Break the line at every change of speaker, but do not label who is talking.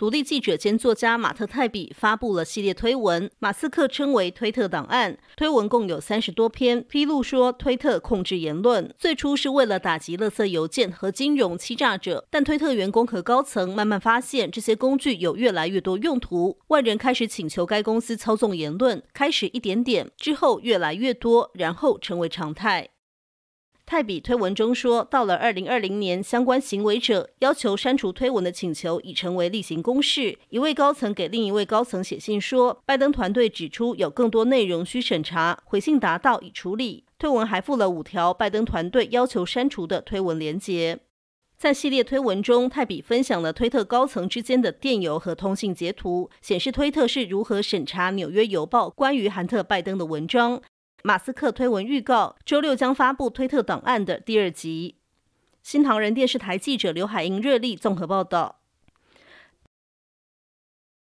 独立记者兼作家马特泰比发布了系列推文，马斯克称为“推特档案”。推文共有三十多篇，披露说推特控制言论最初是为了打击垃圾邮件和金融欺诈者，但推特员工和高层慢慢发现这些工具有越来越多用途，外人开始请求该公司操纵言论，开始一点点，之后越来越多，然后成为常态。泰比推文中说，到了二零二零年，相关行为者要求删除推文的请求已成为例行公事。一位高层给另一位高层写信说，拜登团队指出有更多内容需审查，回信达到已处理。推文还附了五条拜登团队要求删除的推文链接。在系列推文中，泰比分享了推特高层之间的电邮和通信截图，显示推特是如何审查《纽约邮报》关于韩特·拜登的文章。马斯克推文预告，周六将发布推特档案的第二集。新唐人电视台记者刘海英、热力综合报道。